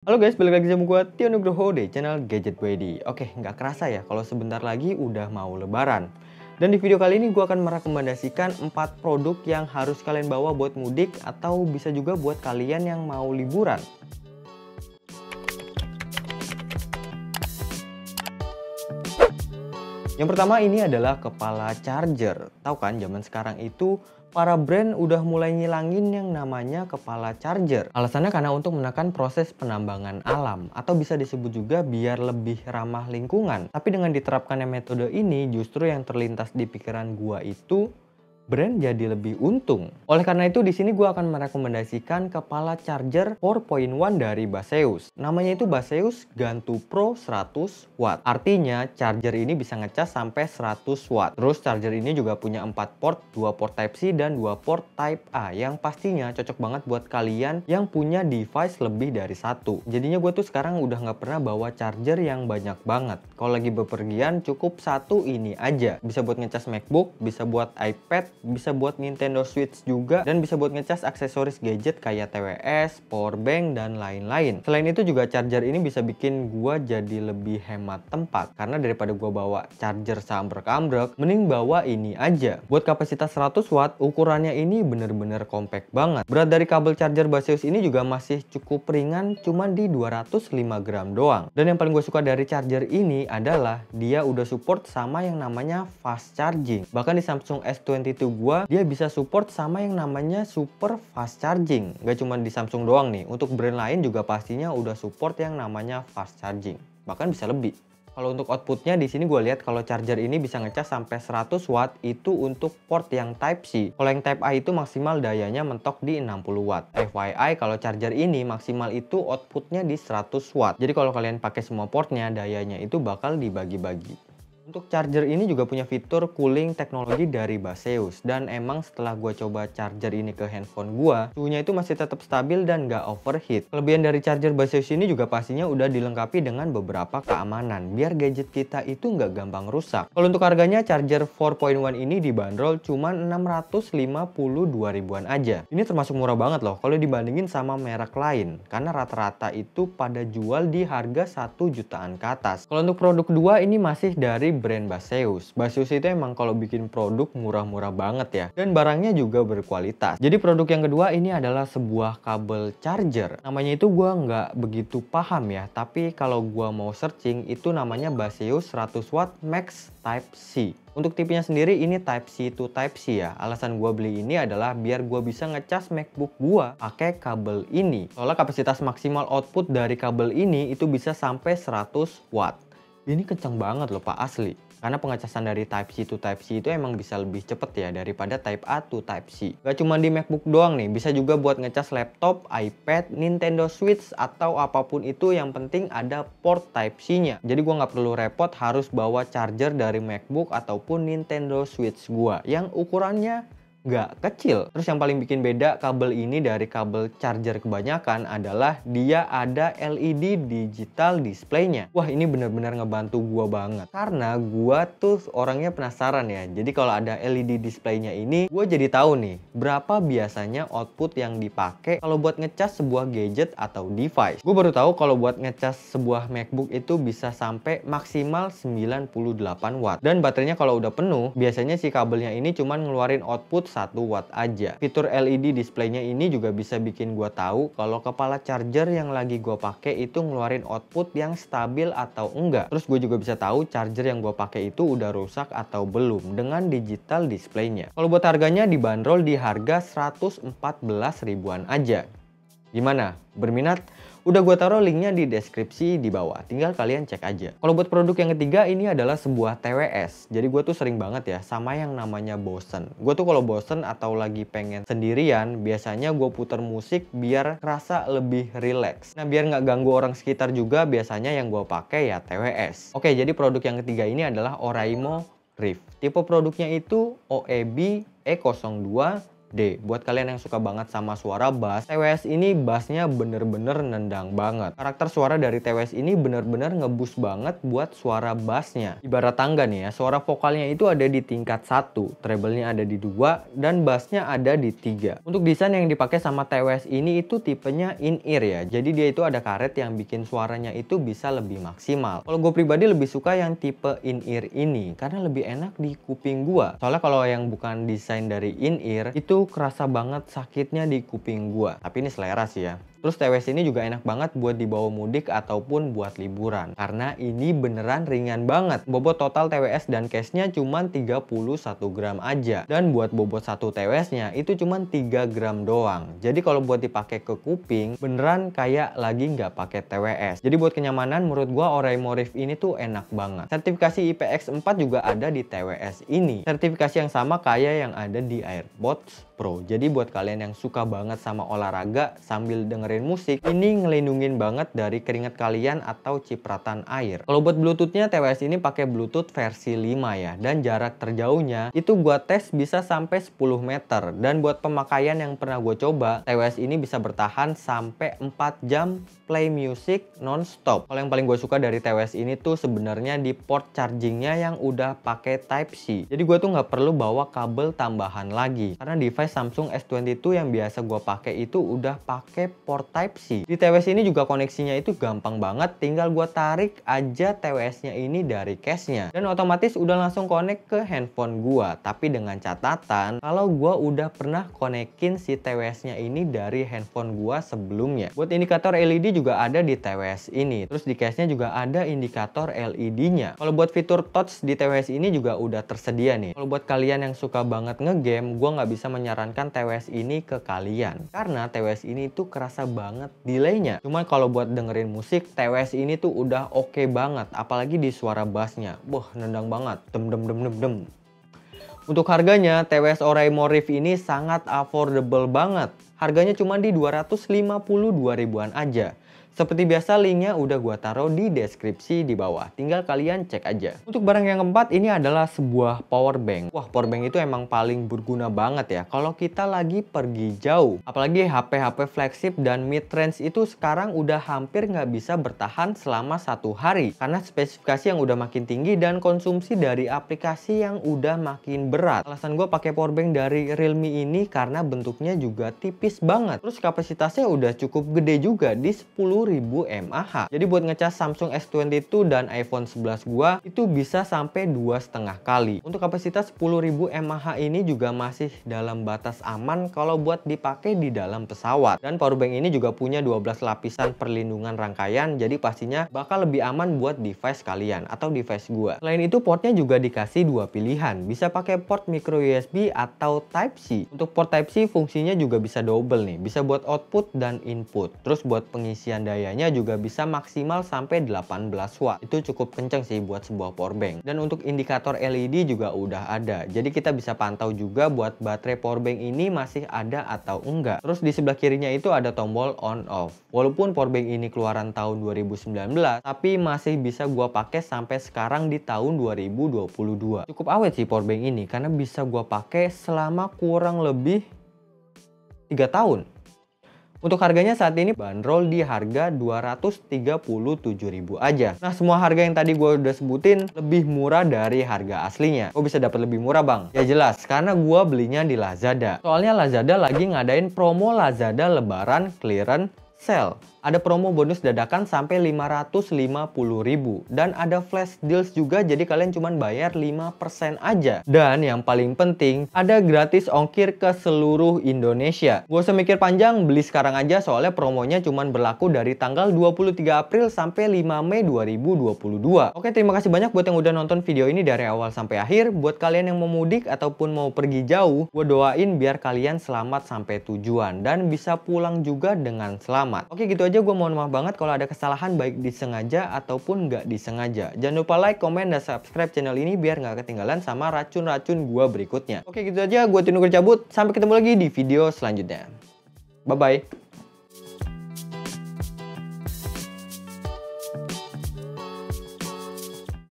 Halo guys, balik lagi sama gue Tio Nugroho di channel Gadget Wedi. Oke, nggak kerasa ya kalau sebentar lagi udah mau lebaran. Dan di video kali ini gue akan merekomendasikan 4 produk yang harus kalian bawa buat mudik atau bisa juga buat kalian yang mau liburan. Yang pertama ini adalah kepala charger. Tahu kan zaman sekarang itu para brand udah mulai ngilangin yang namanya kepala charger. Alasannya karena untuk menekan proses penambangan alam atau bisa disebut juga biar lebih ramah lingkungan. Tapi dengan diterapkannya metode ini justru yang terlintas di pikiran gua itu brand jadi lebih untung. Oleh karena itu di sini gue akan merekomendasikan kepala charger 4.1 dari Baseus. Namanya itu Baseus Gantu Pro 100 watt. Artinya charger ini bisa ngecas sampai 100 watt. Terus charger ini juga punya 4 port, 2 port Type C dan 2 port Type A yang pastinya cocok banget buat kalian yang punya device lebih dari satu. Jadinya gue tuh sekarang udah nggak pernah bawa charger yang banyak banget. Kalau lagi bepergian cukup satu ini aja. Bisa buat ngecas MacBook, bisa buat iPad, bisa buat Nintendo Switch juga dan bisa buat ngecas aksesoris gadget kayak TWS, power bank dan lain-lain. Selain itu juga charger ini bisa bikin gua jadi lebih hemat tempat karena daripada gua bawa charger sambrek-ambrek, mending bawa ini aja. Buat kapasitas 100 watt, ukurannya ini bener-bener compact banget. Berat dari kabel charger Baseus ini juga masih cukup ringan cuman di 205 gram doang. Dan yang paling gue suka dari charger ini adalah dia udah support sama yang namanya fast charging. Bahkan di Samsung S22 gua dia bisa support sama yang namanya super fast charging. Gak cuma di Samsung doang nih, untuk brand lain juga pastinya udah support yang namanya fast charging. Bahkan bisa lebih. Kalau untuk outputnya di sini gue lihat kalau charger ini bisa ngecas sampai 100 watt itu untuk port yang Type C. Kalau yang Type A itu maksimal dayanya mentok di 60 watt. FYI kalau charger ini maksimal itu outputnya di 100 watt. Jadi kalau kalian pakai semua portnya dayanya itu bakal dibagi-bagi. Untuk charger ini juga punya fitur cooling teknologi dari Baseus dan emang setelah gua coba charger ini ke handphone gua, suhunya itu masih tetap stabil dan nggak overheat. Kelebihan dari charger Baseus ini juga pastinya udah dilengkapi dengan beberapa keamanan biar gadget kita itu nggak gampang rusak. Kalau untuk harganya charger 4.1 ini dibanderol cuma 652 ribuan aja. Ini termasuk murah banget loh kalau dibandingin sama merek lain karena rata-rata itu pada jual di harga 1 jutaan ke atas. Kalau untuk produk 2 ini masih dari brand Baseus. Baseus itu emang kalau bikin produk murah-murah banget ya. Dan barangnya juga berkualitas. Jadi produk yang kedua ini adalah sebuah kabel charger. Namanya itu gue nggak begitu paham ya. Tapi kalau gue mau searching itu namanya Baseus 100 Watt Max Type-C. Untuk tipenya sendiri ini Type-C to Type-C ya. Alasan gue beli ini adalah biar gue bisa ngecas MacBook gue pakai kabel ini. Soalnya kapasitas maksimal output dari kabel ini itu bisa sampai 100 Watt. Ini kencang banget loh Pak asli. Karena pengecasan dari Type-C to Type-C itu emang bisa lebih cepet ya daripada Type A to Type-C. Gak cuma di MacBook doang nih, bisa juga buat ngecas laptop, iPad, Nintendo Switch, atau apapun itu yang penting ada port Type-C-nya. Jadi gue gak perlu repot harus bawa charger dari MacBook ataupun Nintendo Switch gue yang ukurannya nggak kecil. Terus yang paling bikin beda kabel ini dari kabel charger kebanyakan adalah dia ada LED digital display-nya. Wah ini bener-bener ngebantu gua banget. Karena gua tuh orangnya penasaran ya. Jadi kalau ada LED display-nya ini, gua jadi tahu nih berapa biasanya output yang dipakai kalau buat ngecas sebuah gadget atau device. Gua baru tahu kalau buat ngecas sebuah MacBook itu bisa sampai maksimal 98 watt. Dan baterainya kalau udah penuh, biasanya si kabelnya ini cuman ngeluarin output 1 watt aja. Fitur LED displaynya ini juga bisa bikin gua tahu kalau kepala charger yang lagi gua pakai itu ngeluarin output yang stabil atau enggak. Terus gue juga bisa tahu charger yang gua pakai itu udah rusak atau belum dengan digital displaynya. Kalau buat harganya dibanderol di harga 114 ribuan aja. Gimana? Berminat? Udah gue taruh linknya di deskripsi di bawah, tinggal kalian cek aja. Kalau buat produk yang ketiga ini adalah sebuah TWS. Jadi gue tuh sering banget ya sama yang namanya bosen. Gue tuh kalau bosen atau lagi pengen sendirian, biasanya gue puter musik biar rasa lebih relax. Nah biar nggak ganggu orang sekitar juga, biasanya yang gue pakai ya TWS. Oke, jadi produk yang ketiga ini adalah Oraimo Rift. Tipe produknya itu OEB E02 D. Buat kalian yang suka banget sama suara bass, TWS ini bassnya bener-bener nendang banget. Karakter suara dari TWS ini bener-bener ngebus banget buat suara bassnya. Ibarat tangga nih ya, suara vokalnya itu ada di tingkat 1, treble-nya ada di 2, dan bassnya ada di 3. Untuk desain yang dipakai sama TWS ini itu tipenya in-ear ya, jadi dia itu ada karet yang bikin suaranya itu bisa lebih maksimal. Kalau gue pribadi lebih suka yang tipe in-ear ini, karena lebih enak di kuping gue. Soalnya kalau yang bukan desain dari in-ear, itu kerasa banget sakitnya di kuping gua. Tapi ini selera sih ya. Terus TWS ini juga enak banget buat dibawa mudik ataupun buat liburan. Karena ini beneran ringan banget. Bobot total TWS dan case-nya cuma 31 gram aja. Dan buat bobot satu TWS-nya itu cuma 3 gram doang. Jadi kalau buat dipakai ke kuping, beneran kayak lagi nggak pakai TWS. Jadi buat kenyamanan, menurut gua Oraimo Rift ini tuh enak banget. Sertifikasi IPX4 juga ada di TWS ini. Sertifikasi yang sama kayak yang ada di AirPods Pro. Jadi buat kalian yang suka banget sama olahraga sambil denger dengerin musik, ini ngelindungin banget dari keringat kalian atau cipratan air. Kalau buat Bluetoothnya TWS ini pakai Bluetooth versi 5 ya, dan jarak terjauhnya itu gua tes bisa sampai 10 meter. Dan buat pemakaian yang pernah gue coba, TWS ini bisa bertahan sampai 4 jam play music non-stop. Kalau yang paling gue suka dari TWS ini tuh sebenarnya di port chargingnya yang udah pakai Type-C. Jadi gue tuh nggak perlu bawa kabel tambahan lagi. Karena device Samsung S22 yang biasa gue pakai itu udah pakai port port Type-C. Di TWS ini juga koneksinya itu gampang banget, tinggal gua tarik aja TWS-nya ini dari case-nya. Dan otomatis udah langsung connect ke handphone gua, Tapi dengan catatan, kalau gua udah pernah konekin si TWS-nya ini dari handphone gua sebelumnya. Buat indikator LED juga ada di TWS ini. Terus di case-nya juga ada indikator LED-nya. Kalau buat fitur touch di TWS ini juga udah tersedia nih. Kalau buat kalian yang suka banget ngegame, gua nggak bisa menyarankan TWS ini ke kalian. Karena TWS ini tuh kerasa banget delaynya. Cuman kalau buat dengerin musik, TWS ini tuh udah oke okay banget, apalagi di suara bassnya. Wah, nendang banget. Dem dem dem dem dem. Untuk harganya, TWS Oraimo Morif ini sangat affordable banget. Harganya cuma di 252 ribuan aja. Seperti biasa linknya udah gua taruh di deskripsi di bawah. Tinggal kalian cek aja. Untuk barang yang keempat ini adalah sebuah power bank. Wah, power bank itu emang paling berguna banget ya kalau kita lagi pergi jauh. Apalagi HP-HP flagship dan mid range itu sekarang udah hampir nggak bisa bertahan selama satu hari karena spesifikasi yang udah makin tinggi dan konsumsi dari aplikasi yang udah makin berat. Alasan gua pakai power bank dari Realme ini karena bentuknya juga tipis banget. Terus kapasitasnya udah cukup gede juga di 10 mAh. Jadi buat ngecas Samsung S22 dan iPhone 11 gua itu bisa sampai dua setengah kali. Untuk kapasitas 10.000 mAh ini juga masih dalam batas aman kalau buat dipakai di dalam pesawat. Dan powerbank ini juga punya 12 lapisan perlindungan rangkaian jadi pastinya bakal lebih aman buat device kalian atau device gua. Selain itu portnya juga dikasih dua pilihan. Bisa pakai port micro USB atau Type C. Untuk port Type C fungsinya juga bisa double nih. Bisa buat output dan input. Terus buat pengisian daya dayanya juga bisa maksimal sampai 18 watt. Itu cukup kenceng sih buat sebuah powerbank. Dan untuk indikator LED juga udah ada. Jadi kita bisa pantau juga buat baterai powerbank ini masih ada atau enggak. Terus di sebelah kirinya itu ada tombol on off. Walaupun powerbank ini keluaran tahun 2019, tapi masih bisa gua pakai sampai sekarang di tahun 2022. Cukup awet sih powerbank ini karena bisa gua pakai selama kurang lebih 3 tahun. Untuk harganya saat ini bandrol di harga 237.000 aja. Nah, semua harga yang tadi gue udah sebutin lebih murah dari harga aslinya. Gue bisa dapat lebih murah, Bang. Ya jelas, karena gue belinya di Lazada. Soalnya Lazada lagi ngadain promo Lazada lebaran clearance sale. Ada promo bonus dadakan sampai 550.000 dan ada flash deals juga jadi kalian cuma bayar 5% aja. Dan yang paling penting, ada gratis ongkir ke seluruh Indonesia. Gue usah mikir panjang, beli sekarang aja soalnya promonya cuma berlaku dari tanggal 23 April sampai 5 Mei 2022. Oke, terima kasih banyak buat yang udah nonton video ini dari awal sampai akhir. Buat kalian yang mau mudik ataupun mau pergi jauh, gue doain biar kalian selamat sampai tujuan dan bisa pulang juga dengan selamat. Oke, gitu aja aja gue mohon maaf banget kalau ada kesalahan baik disengaja ataupun nggak disengaja. Jangan lupa like, komen, dan subscribe channel ini biar nggak ketinggalan sama racun-racun gue berikutnya. Oke gitu aja, gue Tino cabut. Sampai ketemu lagi di video selanjutnya. Bye-bye.